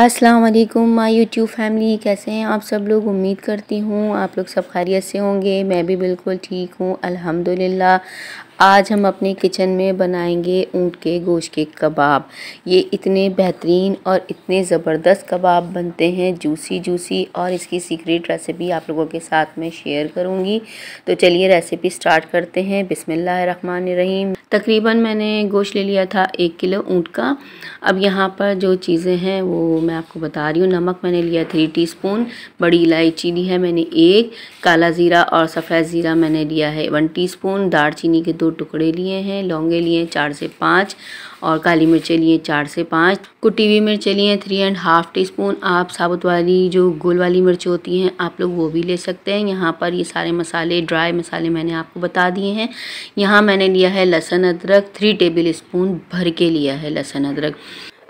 अस्सलाम वालेकुम my YouTube family कैसे हैं आप सब लोग उम्मीद करती हूँ आप लोग सब खैरियत से होंगे मैं भी बिल्कुल ठीक हूँ अल्हम्दुलिल्लाह आज हम अपने किचन में बनाएंगे ऊँट के गोश्त के कबाब ये इतने बेहतरीन और इतने ज़बरदस्त कबाब बनते हैं जूसी जूसी और इसकी सीक्रेट रेसिपी आप लोगों के साथ में शेयर करूँगी तो चलिए रेसिपी स्टार्ट करते हैं रहीम तकरीबन मैंने गोश्त ले लिया था एक किलो ऊँट का अब यहाँ पर जो चीज़ें हैं वो मैं आपको बता रही हूँ नमक मैंने लिया थ्री स्पून बड़ी इलायची ली है मैंने एक काला ज़ीरा और सफ़ेद ज़ीरा मैंने लिया है वन टी स्पून दार चीनी के दो टुकड़े लिए हैं लौंगे लिए चार से पाँच और काली मिर्चें लिए चार से पाँच कुटी हुई मिर्चें लिए three and half teaspoon आप साबुत वाली जो गोल वाली मिर्च होती हैं आप लोग वो भी ले सकते हैं यहाँ पर ये सारे मसाले ड्राई मसाले मैंने आपको बता दिए हैं यहाँ मैंने लिया है लहसुन अदरक थ्री टेबल स्पून भर के लिया है लहसुन अदरक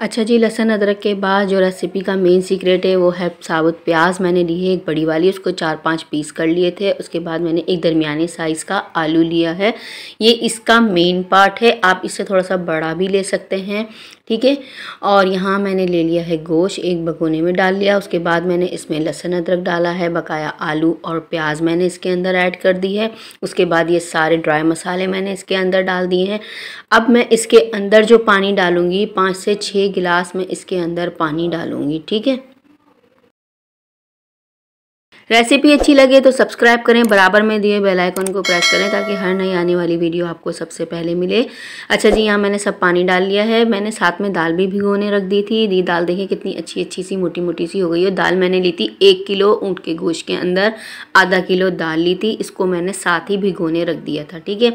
अच्छा जी लहसन अदरक के बाद जो रेसिपी का मेन सीक्रेट है वो है साबुत प्याज मैंने ली है एक बड़ी वाली उसको चार पांच पीस कर लिए थे उसके बाद मैंने एक दरमियाने साइज़ का आलू लिया है ये इसका मेन पार्ट है आप इससे थोड़ा सा बड़ा भी ले सकते हैं ठीक है और यहाँ मैंने ले लिया है गोश्त एक भगोने में डाल लिया उसके बाद मैंने इसमें लहसुन अदरक डाला है बकाया आलू और प्याज मैंने इसके अंदर ऐड कर दी है उसके बाद ये सारे ड्राई मसाले मैंने इसके अंदर डाल दिए हैं अब मैं इसके अंदर जो पानी डालूँगी पाँच से छः गिलास में इसके अंदर पानी डालूंगी ठीक है रेसिपी अच्छी लगे तो सब्सक्राइब करें बराबर में दिए बेल आइकन को प्रेस करें ताकि हर नई आने वाली वीडियो आपको सबसे पहले मिले अच्छा जी यहाँ मैंने सब पानी डाल लिया है मैंने साथ में दाल भी भिगोने रख दी थी दी दाल देखें कितनी अच्छी अच्छी सी मोटी मोटी सी हो गई है दाल मैंने ली थी एक किलो ऊँट के गोश्त के अंदर आधा किलो दाल ली थी इसको मैंने साथ ही भिगोने रख दिया था ठीक है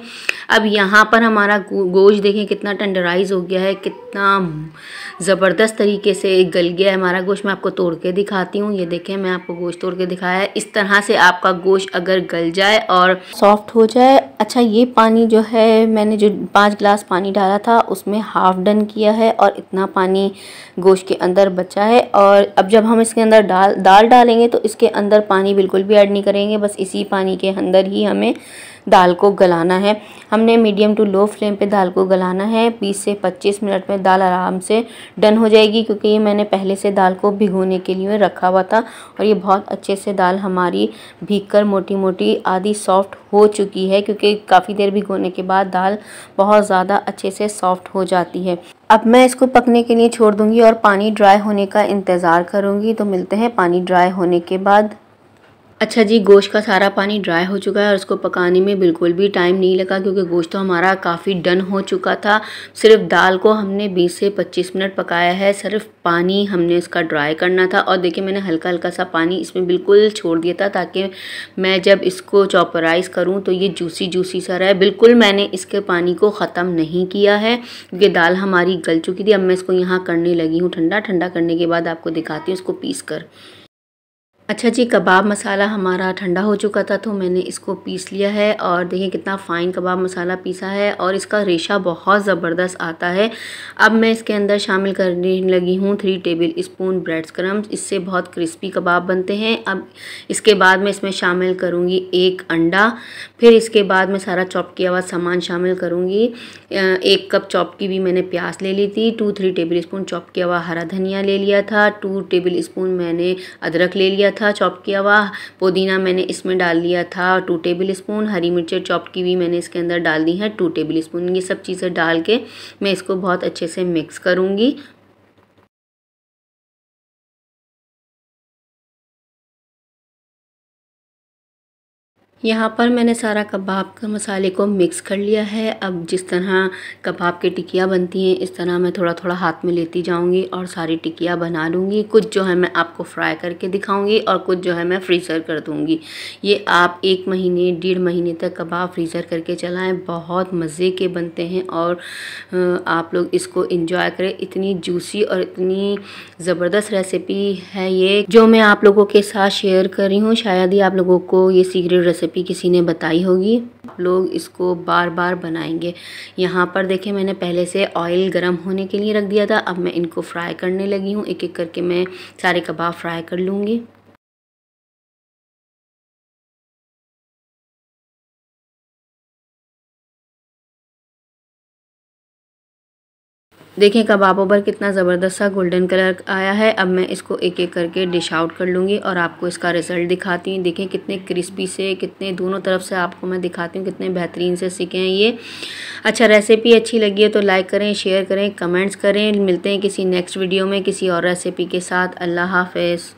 अब यहाँ पर हमारा गोश्त देखें कितना टेंडराइज हो गया है कितना ज़बरदस्त तरीके से गल गया है हमारा गोश्त मैं आपको तोड़ के दिखाती हूँ ये देखें मैं आपको गोश्त तोड़ के दिखाया है इस तरह से आपका गोश्त अगर गल जाए और सॉफ्ट हो जाए अच्छा ये पानी जो है मैंने जो पाँच गिलास पानी डाला था उसमें हाफ डन किया है और इतना पानी गोश्त के अंदर बचा है और अब जब हम इसके अंदर डाल दाल डालेंगे तो इसके अंदर पानी बिल्कुल भी ऐड नहीं करेंगे बस इसी पानी के अंदर ही हमें दाल को गलाना है हमने मीडियम टू लो फ्लेम पे दाल को गलाना है 20 से 25 मिनट में दाल आराम से डन हो जाएगी क्योंकि ये मैंने पहले से दाल को भिगोने के लिए रखा हुआ था और ये बहुत अच्छे से दाल हमारी भीग कर मोटी मोटी आधी सॉफ्ट हो चुकी है क्योंकि काफ़ी देर भिगोने के बाद दाल बहुत ज़्यादा अच्छे से सॉफ्ट हो जाती है अब मैं इसको पकने के लिए छोड़ दूंगी और पानी ड्राई होने का इंतज़ार करूंगी तो मिलते हैं पानी ड्राई होने के बाद अच्छा जी गोश्त का सारा पानी ड्राई हो चुका है और उसको पकाने में बिल्कुल भी टाइम नहीं लगा क्योंकि गोश्त तो हमारा काफ़ी डन हो चुका था सिर्फ दाल को हमने 20 से 25 मिनट पकाया है सिर्फ पानी हमने उसका ड्राई करना था और देखिए मैंने हल्का हल्का सा पानी इसमें बिल्कुल छोड़ दिया था ताकि मैं जब इसको चॉपराइज़ करूँ तो ये जूसी जूसी सा रहे बिल्कुल मैंने इसके पानी को ख़त्म नहीं किया है क्योंकि दाल हमारी गल चुकी थी अब मैं इसको यहाँ करने लगी हूँ ठंडा ठंडा करने के बाद आपको दिखाती हूँ इसको पीस कर अच्छा जी कबाब मसाला हमारा ठंडा हो चुका था तो मैंने इसको पीस लिया है और देखिए कितना फ़ाइन कबाब मसाला पीसा है और इसका रेशा बहुत ज़बरदस्त आता है अब मैं इसके अंदर शामिल करने लगी हूँ three tablespoon bread crumbs इससे बहुत क्रिस्पी कबाब बनते हैं अब इसके बाद मैं इसमें शामिल करूँगी एक अंडा फिर इसके बाद मैं सारा चॉप किया हुआ सामान शामिल करूँगी एक कप चॉप की भी मैंने प्याज ले ली थी two three tablespoon chop किया हुआ हरा धनिया ले लिया था टू टेबल स्पून मैंने अदरक ले लिया था चॉप किया हुआ पुदीना मैंने इसमें डाल दिया था टू टेबल स्पून हरी मिर्चें चॉप की हुई मैंने इसके अंदर डाल दी है टू टेबल स्पून ये सब चीज़ें डाल के मैं इसको बहुत अच्छे से मिक्स करूँगी यहाँ पर मैंने सारा कबाब का मसाले को मिक्स कर लिया है अब जिस तरह कबाब की टिकिया बनती हैं इस तरह मैं थोड़ा थोड़ा हाथ में लेती जाऊँगी और सारी टिकिया बना लूँगी कुछ जो है मैं आपको फ्राई करके दिखाऊँगी और कुछ जो है मैं फ्रीज़र कर दूँगी ये आप एक महीने डेढ़ महीने तक कबाब फ्रीज़र करके चलाएँ बहुत मज़े के बनते हैं और आप लोग इसको इंजॉय करें इतनी जूसी और इतनी ज़बरदस्त रेसिपी है ये जो मैं आप लोगों के साथ शेयर कर रही हूँ शायद ही आप लोगों को ये सीक्रेट रेसिपी रेसिपी किसी ने बताई होगी लोग इसको बार बार बनाएंगे यहाँ पर देखें मैंने पहले से ऑयल गर्म होने के लिए रख दिया था अब मैं इनको फ्राई करने लगी हूँ एक एक करके मैं सारे कबाब फ्राई कर लूँगी देखें कबाब पर कितना ज़बरदस्त सा गोल्डन कलर आया है अब मैं इसको एक एक करके डिश आउट कर लूँगी और आपको इसका रिज़ल्ट दिखाती हूँ देखें कितने क्रिस्पी से कितने दोनों तरफ से आपको मैं दिखाती हूँ कितने बेहतरीन से सीखे हैं ये अच्छा रेसिपी अच्छी लगी है तो लाइक करें शेयर करें कमेंट्स करें मिलते हैं किसी नेक्स्ट वीडियो में किसी और रेसिपी के साथ अल्लाह हाफिज़